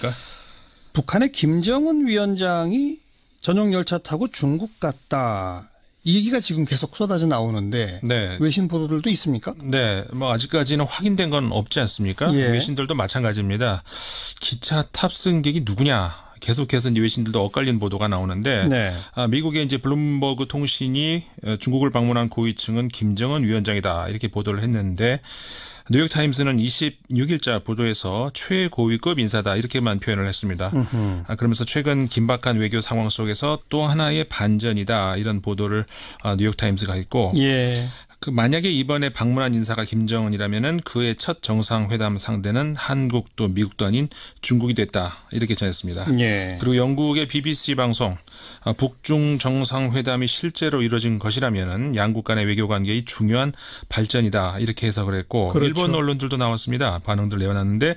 겁니까? 북한의 김정은 위원장이 전용 열차 타고 중국 갔다. 이 얘기가 지금 계속 쏟아져 나오는데 네. 외신 보도들도 있습니까? 네, 뭐 아직까지는 확인된 건 없지 않습니까? 예. 외신들도 마찬가지입니다. 기차 탑승객이 누구냐 계속해서 이제 외신들도 엇갈린 보도가 나오는데 네. 아, 미국의 이제 블룸버그 통신이 중국을 방문한 고위층은 김정은 위원장이다 이렇게 보도를 했는데 뉴욕타임스는 26일자 보도에서 최고위급 인사다 이렇게만 표현을 했습니다. 으흠. 아, 그러면서 최근 긴박한 외교 상황 속에서 또 하나의 반전이다 이런 보도를 아, 뉴욕타임스가 했고 예. 그 만약에 이번에 방문한 인사가 김정은이라면은 그의 첫 정상회담 상대는 한국도 미국도 아닌 중국이 됐다 이렇게 전했습니다. 예. 그리고 영국의 BBC 방송 어, 북중 정상회담이 실제로 이루어진 것이라면 은 양국 간의 외교 관계의 중요한 발전이다 이렇게 해석을 했고 그렇죠. 일본 언론들도 나왔습니다. 반응들 내놨는데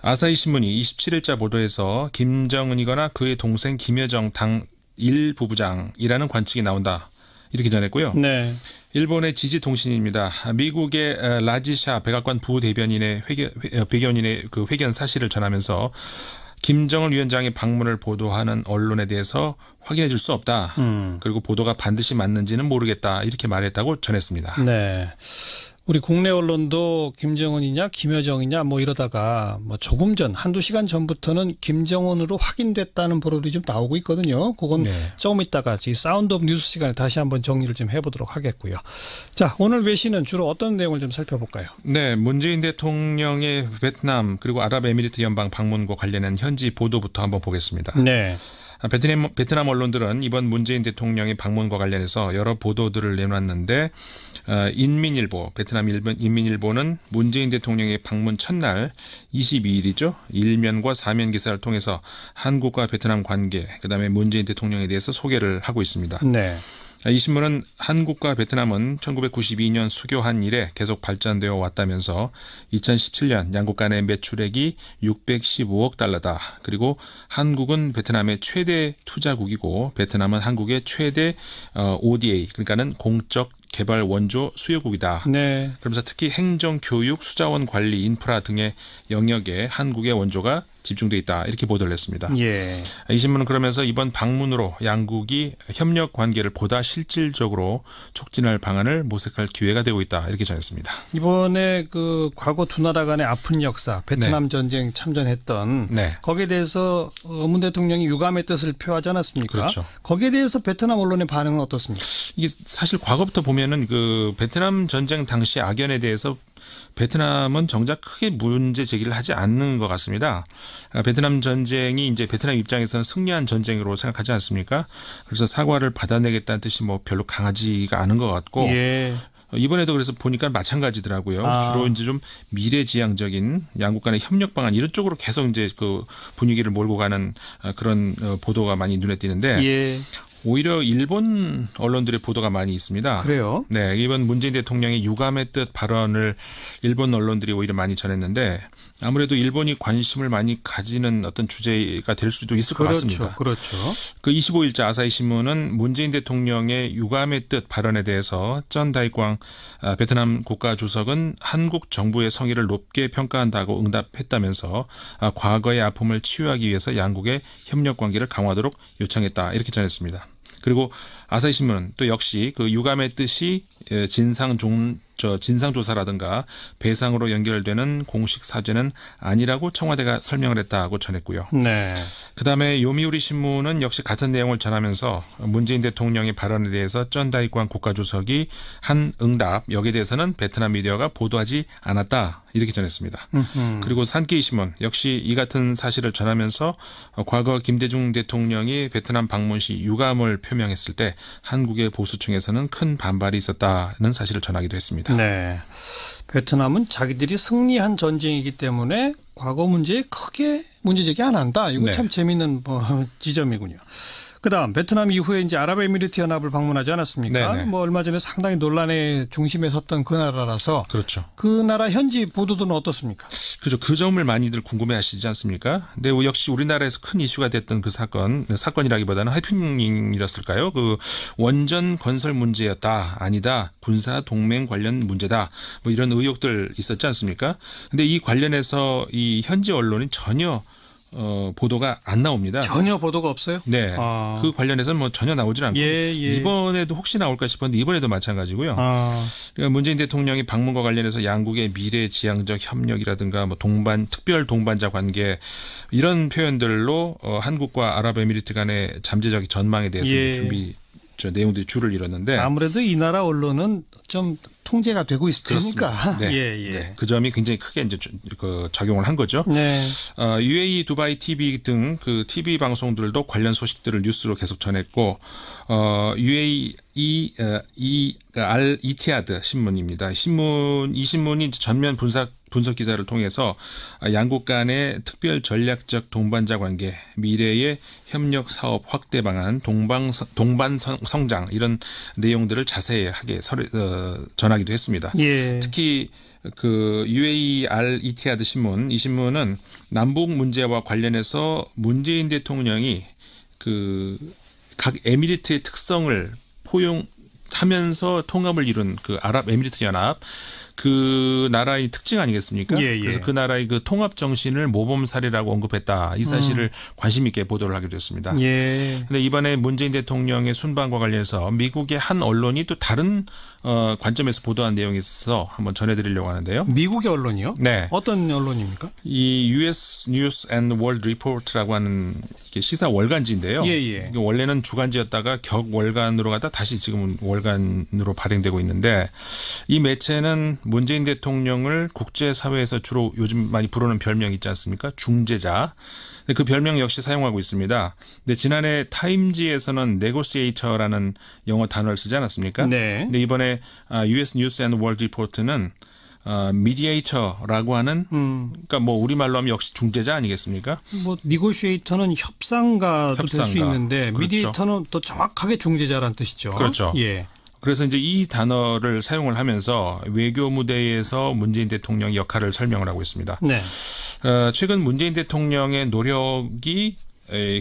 아사히 신문이 27일자 보도에서 김정은이거나 그의 동생 김여정 당 일부부장이라는 관측이 나온다 이렇게 전했고요. 네. 일본의 지지 통신입니다. 미국의 어, 라지샤 백악관 부대변인의 회견, 회견인의 어, 그 회견 사실을 전하면서 김정은 위원장의 방문을 보도하는 언론에 대해서 확인해 줄 수 없다. 음. 그리고 보도가 반드시 맞는지는 모르겠다. 이렇게 말했다고 전했습니다. 네. 우리 국내 언론도 김정은이냐 김여정이냐 뭐 이러다가 뭐 조금 전 한두 시간 전부터는 김정은으로 확인됐다는 보도들이 좀 나오고 있거든요. 그건 네. 조금 있다가 이 사운드 오브 뉴스 시간에 다시 한번 정리를 좀 해보도록 하겠고요. 자 오늘 외신은 주로 어떤 내용을 좀 살펴볼까요? 네, 문재인 대통령의 베트남 그리고 아랍에미리트 연방 방문과 관련한 현지 보도부터 한번 보겠습니다. 네. 베트남, 베트남 언론들은 이번 문재인 대통령의 방문과 관련해서 여러 보도들을 내놨는데 어, 인민일보, 베트남 일본 인민일보는 문재인 대통령의 방문 첫날 22일이죠. 일면과 사면 기사를 통해서 한국과 베트남 관계, 그다음에 문재인 대통령에 대해서 소개를 하고 있습니다. 네. 이 신문은 한국과 베트남은 1992년 수교한 이래 계속 발전되어 왔다면서 2017년 양국 간의 매출액이 615억 달러다. 그리고 한국은 베트남의 최대 투자국이고 베트남은 한국의 최대 ODA 어, 그러니까는 공적 개발 원조 수요국이다. 네. 그러면서 특히 행정, 교육, 수자원 관리, 인프라 등의 영역에 한국의 원조가 집중돼 있다 이렇게 보도를 했습니다. 예. 이 신문은 그러면서 이번 방문으로 양국이 협력 관계를 보다 실질적으로 촉진할 방안을 모색할 기회가 되고 있다 이렇게 전했습니다. 이번에 그 과거 두 나라 간의 아픈 역사 베트남 네. 전쟁 참전했던 네. 거기에 대해서 문 대통령이 유감의 뜻을 표하지 않았습니까? 그렇죠. 거기에 대해서 베트남 언론의 반응은 어떻습니까? 이게 사실 과거부터 보면은 그 베트남 전쟁 당시 악연에 대해서 베트남은 정작 크게 문제 제기를 하지 않는 것 같습니다. 아, 베트남 전쟁이 이제 베트남 입장에서는 승리한 전쟁으로 생각하지 않습니까? 그래서 사과를 받아내겠다는 뜻이 뭐 별로 강하지가 않은 것 같고 예. 어, 이번에도 그래서 보니까 마찬가지더라고요. 아. 주로 이제 좀 미래지향적인 양국 간의 협력 방안 이런 쪽으로 계속 이제 그 분위기를 몰고 가는 어, 그런 어, 보도가 많이 눈에 띄는데 예. 오히려 일본 언론들의 보도가 많이 있습니다. 그래요? 네, 이번 문재인 대통령의 유감의 뜻 발언을 일본 언론들이 오히려 많이 전했는데 아무래도 일본이 관심을 많이 가지는 어떤 주제가 될 수도 있을 그렇죠, 것 같습니다. 그렇죠. 그 25일자 아사히 신문은 문재인 대통령의 유감의 뜻 발언에 대해서 전 다이광 아, 베트남 국가 주석은 한국 정부의 성의를 높게 평가한다고 응답했다면서 아, 과거의 아픔을 치유하기 위해서 양국의 협력 관계를 강화하도록 요청했다 이렇게 전했습니다. 그리고 아사히 신문또 역시 그 유감의 뜻이 예, 진상 종, 저 진상조사라든가 배상으로 연결되는 공식 사죄는 아니라고 청와대가 설명을 했다고 전했고요. 네. 그다음에 요미우리 신문은 역시 같은 내용을 전하면서 문재인 대통령의 발언에 대해서 쩐다이관 국가주석이 한 응답 여기에 대해서는 베트남 미디어가 보도하지 않았다 이렇게 전했습니다. 음흠. 그리고 산케이 신문 역시 이 같은 사실을 전하면서 과거 김대중 대통령이 베트남 방문 시 유감을 표명했을 때 한국의 보수층에서는 큰 반발이 있었다는 사실을 전하기도 했습니다. 네. 베트남은 자기들이 승리한 전쟁이기 때문에 과거 문제에 크게 문제제기 안 한다. 이거 네. 참 재미있는 뭐 지점이군요. 그다음 베트남 이후에 이제 아랍에미리트 연합을 방문하지 않았습니까? 네네. 뭐 얼마 전에 상당히 논란의 중심에 섰던 그 나라라서 그렇죠. 그 나라 현지 보도들은 어떻습니까? 그죠. 그 점을 많이들 궁금해하시지 않습니까? 근데 역시 우리나라에서 큰 이슈가 됐던 그 사건 사건이라기보다는 해프닝이었을까요? 그 원전 건설 문제였다 아니다 군사 동맹 관련 문제다 뭐 이런 의혹들 있었지 않습니까? 근데 이 관련해서 이 현지 언론이 전혀 어, 보도가 안 나옵니다. 전혀 보도가 없어요? 네. 아. 그 관련해서는 뭐 전혀 나오질 않고 예, 예. 이번에도 혹시 나올까 싶었는데 이번에도 마찬가지고요. 아. 그러니까 문재인 대통령이 방문과 관련해서 양국의 미래 지향적 협력이라든가 뭐 동반 특별 동반자 관계 이런 표현들로 어, 한국과 아랍에미리트 간의 잠재적 전망에 대해서 예. 준비 저 내용들이 줄을 잃었는데 아무래도 이 나라 언론은 좀 통제가 되고 있을 테니까. 그러니까. 네. 예, 네. 예. 네. 그 점이 굉장히 크게 이제 그 작용을 한 거죠. 네. 어, UAE 두바이 TV 등 그 TV 방송들도 관련 소식들을 뉴스로 계속 전했고 어, UAE 이, 어, 이, 그 알, 이티아드 신문입니다. 신문, 이 신문이 전면 분석, 분석 기사를 통해서 양국 간의 특별 전략적 동반자 관계, 미래의 협력 사업 확대 방안, 동방, 동반 성장, 이런 내용들을 자세하게 설, 어, 전 전하기도 했습니다. 예. 특히 그 UAR 이티아드 신문 이 신문은 남북 문제와 관련해서 문재인 대통령이 그 각 에미리트의 특성을 포용하면서 통합을 이룬 그 아랍 에미리트 연합 그 나라의 특징 아니겠습니까? 예, 예. 그래서 그 나라의 그 통합 정신을 모범 사례라고 언급했다. 이 음. 사실을 음. 관심 있게 보도를 하기도 했습니다. 그런데 예. 이번에 문재인 대통령의 순방과 관련해서 미국의 한 언론이 또 다른 어, 관점에서 보도한 내용이 있어서 한번 전해드리려고 하는데요. 미국의 언론이요? 네. 어떤 언론입니까? 이 U.S. News and World Report라고 하는 이게 시사 월간지인데요. 예, 예. 원래는 주간지였다가 격 월간으로 가다 다시 지금은 월간으로 발행되고 있는데 이 매체는 문재인 대통령을 국제사회에서 주로 요즘 많이 부르는 별명이 있지 않습니까? 중재자. 그 별명 역시 사용하고 있습니다. 근데 지난해 타임지에서는 네고시에이터라는 영어 단어를 쓰지 않았습니까? 네. 근데 이번에 US 뉴스 앤 월드 리포트는 어, 미디에이터라고 하는 음. 그러니까 뭐 우리말로 하면 역시 중재자 아니겠습니까? 뭐 니고시에이터는 협상가도 협상가. 될수 있는데 미디에이터는 그렇죠. 더 정확하게 중재자란 뜻이죠. 그렇죠. 예. 그래서 이제 이 단어를 사용을 하면서 외교 무대에서 문재인 대통령 역할을 설명을 하고 있습니다. 네. 어, 최근 문재인 대통령의 노력이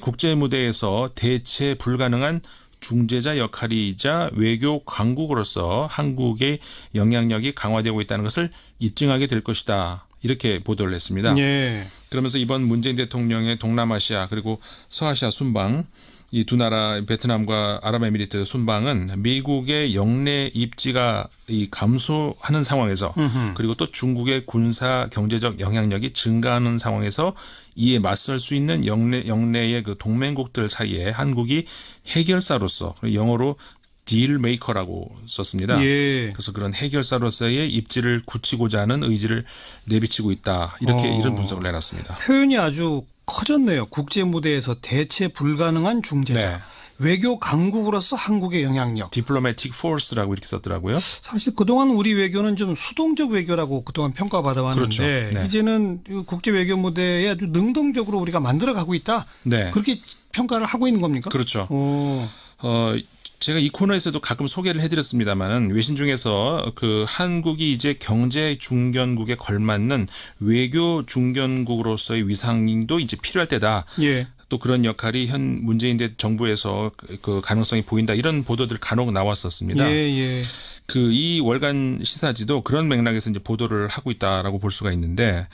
국제 무대에서 대체 불가능한 중재자 역할이자 외교 강국으로서 한국의 영향력이 강화되고 있다는 것을 입증하게 될 것이다. 이렇게 보도를 했습니다. 예. 그러면서 이번 문재인 대통령의 동남아시아 그리고 서아시아 순방 이두 나라 베트남과 아랍에미리트 순방은 미국의 영내 입지가 이 감소하는 상황에서 으흠. 그리고 또 중국의 군사 경제적 영향력이 증가하는 상황에서 이에 맞설 수 있는 영내 영내의 그 동맹국들 사이에 한국이 해결사로서 영어로 딜 메이커라고 썼습니다. 예. 그래서 그런 해결사로서의 입지를 굳히고자 하는 의지를 내비치고 있다. 이렇게 어. 이런 분석을 내놨습니다. 표현이 아주 커졌네요. 국제 무대에서 대체 불가능한 중재자. 네. 외교 강국으로서 한국의 영향력. 디플로매틱 포스라고 이렇게 썼더라고요. 사실 그동안 우리 외교는 좀 수동적 외교라고 그동안 평가받아왔는데 그렇죠. 네. 이제는 국제 외교 무대에 아주 능동적으로 우리가 만들어가고 있다. 네. 그렇게 평가를 하고 있는 겁니까? 그렇죠. 어, 제가 이 코너에서도 가끔 소개를 해드렸습니다만 외신 중에서 그 한국이 이제 경제 중견국에 걸맞는 외교 중견국으로서의 위상도 이제 필요할 때다. 예. 또 그런 역할이 현 문재인 대 정부에서 그, 그 가능성이 보인다 이런 보도들 간혹 나왔었습니다. 예, 예. 그이 월간 시사지도 그런 맥락에서 이제 보도를 하고 있다라고 볼 수가 있는데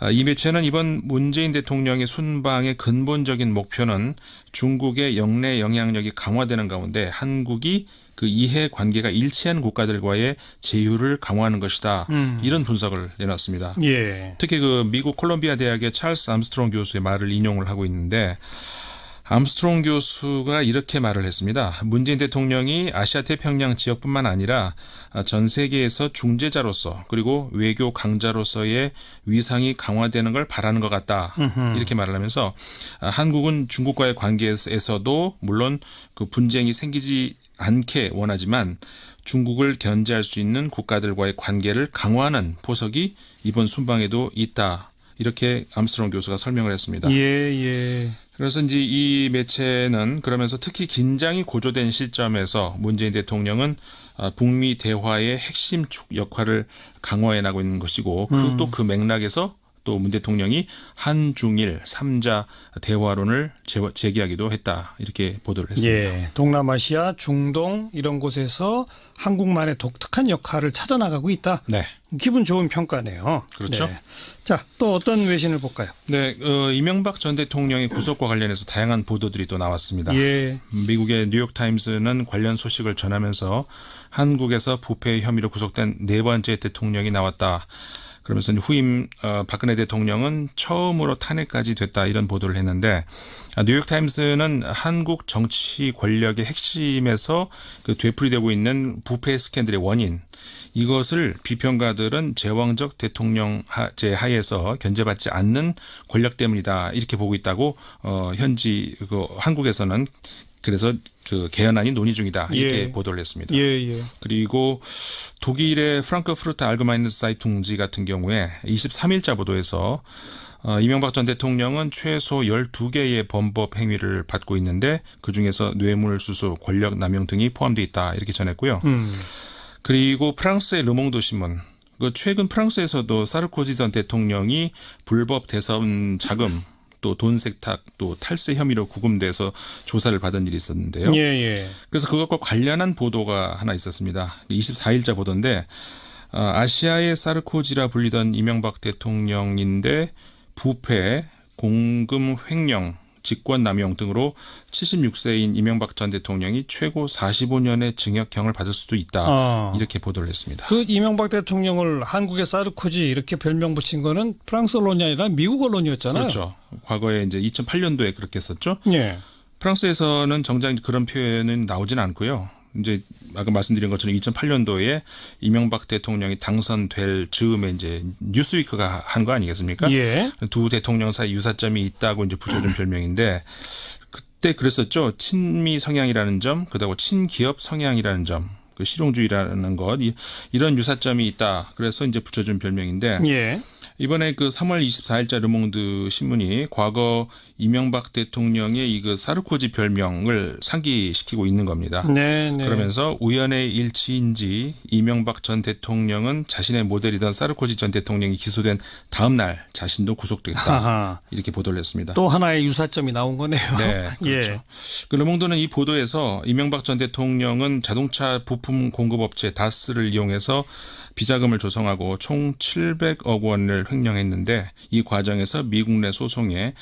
아, 이 매체는 이번 문재인 대통령의 순방의 근본적인 목표는 중국의 영내 영향력이 강화되는 가운데 한국이 그 이해 관계가 일치한 국가들과의 제휴를 강화하는 것이다. 음. 이런 분석을 내놨습니다. 예. 특히 그 미국 콜롬비아 대학의 찰스 암스트롱 교수의 말을 인용을 하고 있는데 암스트롱 교수가 이렇게 말을 했습니다. 문재인 대통령이 아시아 태평양 지역뿐만 아니라 전 세계에서 중재자로서 그리고 외교 강자로서의 위상이 강화되는 걸 바라는 것 같다. 으흠. 이렇게 말을 하면서 한국은 중국과의 관계에서도 물론 그 분쟁이 생기지 않게 원하지만 중국을 견제할 수 있는 국가들과의 관계를 강화하는 보석이 이번 순방에도 있다. 이렇게 암스트롱 교수가 설명을 했습니다. 예, 예. 그래서 이제 이 매체는 그러면서 특히 긴장이 고조된 시점에서 문재인 대통령은 아, 북미 대화의 핵심 축 역할을 강화해 나가고 있는 것이고 그 음. 또그 맥락에서 또문 대통령이 한중일 삼자 대화론을 제기하기도 했다 이렇게 보도를 했습니다. 예, 동남아시아, 중동 이런 곳에서 한국만의 독특한 역할을 찾아나가고 있다. 네. 기분 좋은 평가네요. 그렇죠. 네. 자, 또 어떤 외신을 볼까요? 네, 어, 이명박 전 대통령의 구속과 관련해서 다양한 보도들이 또 나왔습니다. 예. 미국의 뉴욕 타임스는 관련 소식을 전하면서 한국에서 부패 혐의로 구속된 네 번째 대통령이 나왔다. 그러면서 후임 어, 박근혜 대통령은 처음으로 탄핵까지 됐다 이런 보도를 했는데 아, 뉴욕 타임스는 한국 정치 권력의 핵심에서 그 되풀이되고 있는 부패 스캔들의 원인 이것을 비평가들은 제왕적 대통령제 하에서 견제받지 않는 권력 때문이다 이렇게 보고 있다고 어 현지 그 한국에서는 그래서 그 개헌안이 논의 중이다 이렇게 예. 보도를 했습니다. 예, 예. 그리고 독일의 프랑크푸르트 알그마인 드 사이퉁지 같은 경우에 23일자 보도에서 어, 이명박 전 대통령은 최소 12개의 범법 행위를 받고 있는데 그중에서 뇌물 수수, 권력 남용 등이 포함돼 있다 이렇게 전했고요. 음. 그리고 프랑스의 르몽드 신문 그 최근 프랑스에서도 사르코지 전 대통령이 불법 대선 자금 또돈 세탁 또 탈세 혐의로 구금돼서 조사를 받은 일이 있었는데요. 예, 예. 그래서 그것과 관련한 보도가 하나 있었습니다. 24일자 보도인데 아, 아시아의 사르코지라 불리던 이명박 대통령인데 부패, 공금 횡령 직권남용 등으로 76세인 이명박 전 대통령이 최고 45년의 징역형을 받을 수도 있다. 아. 이렇게 보도를 했습니다. 그 이명박 대통령을 한국의 사르코지 이렇게 별명 붙인 거는 프랑스 언론이 아니라 미국 언론이었잖아요. 그렇죠. 과거에 이제 2008년도에 그렇게 했었죠. 예. 프랑스에서는 정작 그런 표현은 나오진 않고요. 이제 아까 말씀드린 것처럼 2008년도에 이명박 대통령이 당선될 즈음에 이제 뉴스위크가 한 거 아니겠습니까? 예. 두 대통령 사이 유사점이 있다고 이제 붙여준 별명인데 그때 그랬었죠. 친미 성향이라는 점, 그다음에 친기업 성향이라는 점. 그 실용주의라는 것 이런 유사점이 있다. 그래서 이제 붙여준 별명인데 예. 이번에 그 3월 24일자 르몽드 신문이 과거 이명박 대통령의 이 그 사르코지 별명을 상기시키고 있는 겁니다. 네네. 네. 그러면서 우연의 일치인지 이명박 전 대통령은 자신의 모델이던 사르코지 전 대통령이 기소된 다음 날 자신도 구속됐다 하하. 이렇게 보도를 했습니다. 또 하나의 유사점이 나온 거네요. 네, 그렇죠. 예. 그 르몽드는 이 보도에서 이명박 전 대통령은 자동차 부품 공급업체 다스를 이용해서 비자금을 조성하고 총 700억 원을 횡령했는데 이 과정에서 미국 내 소송에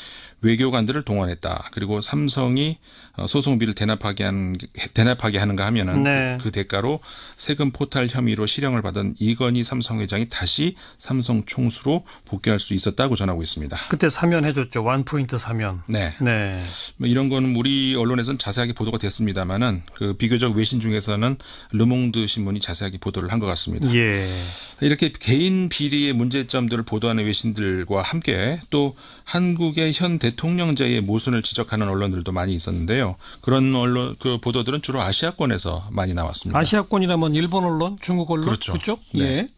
외교관들을 동원했다. 그리고 삼성이 어, 소송비를 대납하게 한 대납하게 하는가 하면은 네. 그 대가로 세금 포탈 혐의로 실형을 받은 이건희 삼성 회장이 다시 삼성 총수로 복귀할 수 있었다고 전하고 있습니다. 그때 사면해 줬죠. 원 포인트 사면. 네. 네. 뭐 이런 건 우리 언론에서는 자세하게 보도가 됐습니다만은 그 비교적 외신 중에서는 르몽드 신문이 자세하게 보도를 한 것 같습니다. 예. 이렇게 개인 비리의 문제점들을 보도하는 외신들과 함께 또 한국의 현 대. 대통령제의 모순을 지적하는 언론들도 많이 있었는데요. 그런 언론 그 보도들은 주로 아시아권에서 많이 나왔습니다. 아시아권이라면 일본 언론, 중국 언론 그렇죠. 그쪽? 네. 예.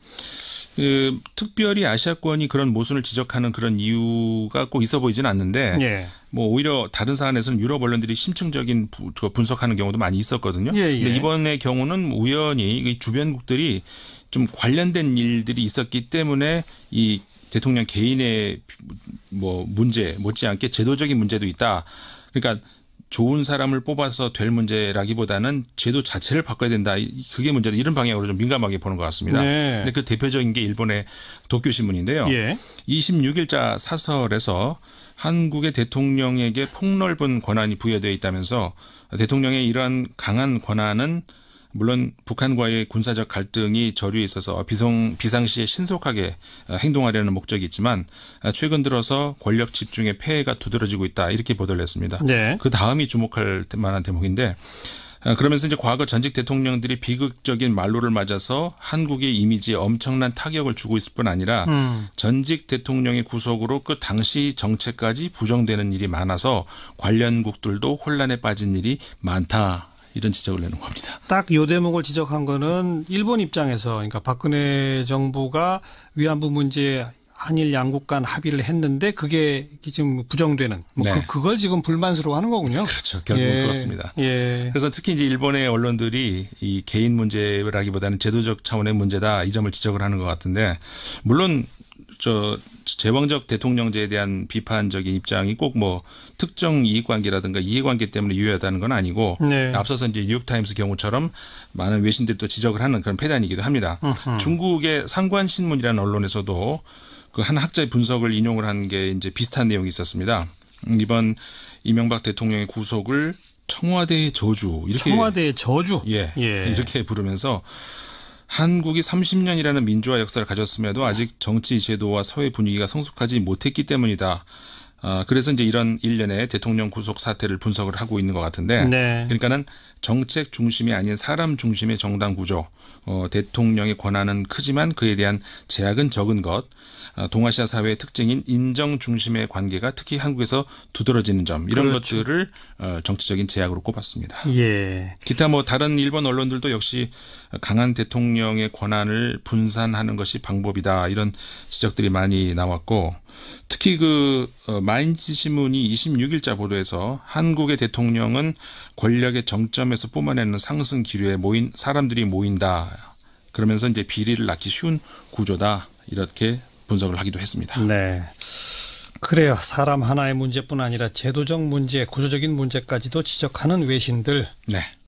그 특별히 아시아권이 그런 모순을 지적하는 그런 이유가 꼭 있어 보이지는 않는데 예. 뭐 오히려 다른 사안에서는 유럽 언론들이 심층적인 분석하는 경우도 많이 있었거든요. 예, 예. 근데 이번의 경우는 우연히 주변국들이 좀 관련된 일들이 있었기 때문에 이 대통령 개인의 뭐 문제 못지않게 제도적인 문제도 있다. 그러니까 좋은 사람을 뽑아서 될 문제라기보다는 제도 자체를 바꿔야 된다. 그게 문제다. 이런 방향으로 좀 민감하게 보는 것 같습니다. 네. 근데 그 대표적인 게 일본의 도쿄 신문인데요. 예. 26일자 사설에서 한국의 대통령에게 폭넓은 권한이 부여되어 있다면서 대통령의 이러한 강한 권한은 물론 북한과의 군사적 갈등이 저류에 있어서 비상, 비상시에 신속하게 어, 행동하려는 목적이 있지만 어, 최근 들어서 권력 집중의 폐해가 두드러지고 있다 이렇게 보도를 했습니다. 네. 그 다음이 주목할 만한 대목인데 어, 그러면서 이제 과거 전직 대통령들이 비극적인 말로를 맞아서 한국의 이미지에 엄청난 타격을 주고 있을 뿐 아니라 음. 전직 대통령의 구속으로 그 당시 정책까지 부정되는 일이 많아서 관련국들도 혼란에 빠진 일이 많다 이런 지적을 내는 겁니다. 딱 요 대목을 지적한 거는 일본 입장에서 그러니까 박근혜 정부가 위안부 문제 한일 양국 간 합의를 했는데 그게 지금 부정되는 뭐 그 네. 그, 걸 지금 불만스러워하는 거군요. 그렇죠. 결국 예. 그렇습니다. 예. 그래서 특히 이제 일본의 언론들이 이 개인 문제라기보다는 제도적 차원의 문제다 이 점을 지적을 하는 것 같은데 물론 저 제왕적 대통령제에 대한 비판적인 입장이 꼭 뭐 특정 이익관계라든가 이해관계 때문에 유효하다는 건 아니고 네. 앞서서 이제 뉴욕타임스 경우처럼 많은 외신들이 또 지적을 하는 그런 패단이기도 합니다. 으흠. 중국의 상관신문이라는 언론에서도 그한 학자의 분석을 인용을 한 게 이제 비슷한 내용이 있었습니다. 음, 이번 이명박 대통령의 구속을 청와대의 저주 이렇게 청와대의 저주 예, 예. 이렇게 부르면서 한국이 30년이라는 민주화 역사를 가졌음에도 아직 정치 제도와 사회 분위기가 성숙하지 못했기 때문이다. 아, 그래서 이제 이런 일련의 대통령 구속 사태를 분석을 하고 있는 것 같은데, 네. 그러니까는 정책 중심이 아닌 사람 중심의 정당 구조, 어, 대통령의 권한은 크지만 그에 대한 제약은 적은 것, 어, 동아시아 사회의 특징인 인정 중심의 관계가 특히 한국에서 두드러지는 점 이런 그렇죠. 것들을 어, 정치적인 제약으로 꼽았습니다. 예. 기타 뭐 다른 일본 언론들도 역시 강한 대통령의 권한을 분산하는 것이 방법이다 이런 지적들이 많이 나왔고 특히 그 어, 마인츠 신문이 26일자 보도에서 한국의 대통령은 권력의 정점에서 뿜어내는 상승 기류에 모인 사람들이 모인다. 그러면서 이제 비리를 낳기 쉬운 구조다. 이렇게 분석을 하기도 했습니다. 네. 그래요. 사람 하나의 문제뿐 아니라 제도적 문제, 구조적인 문제까지도 지적하는 외신들. 네.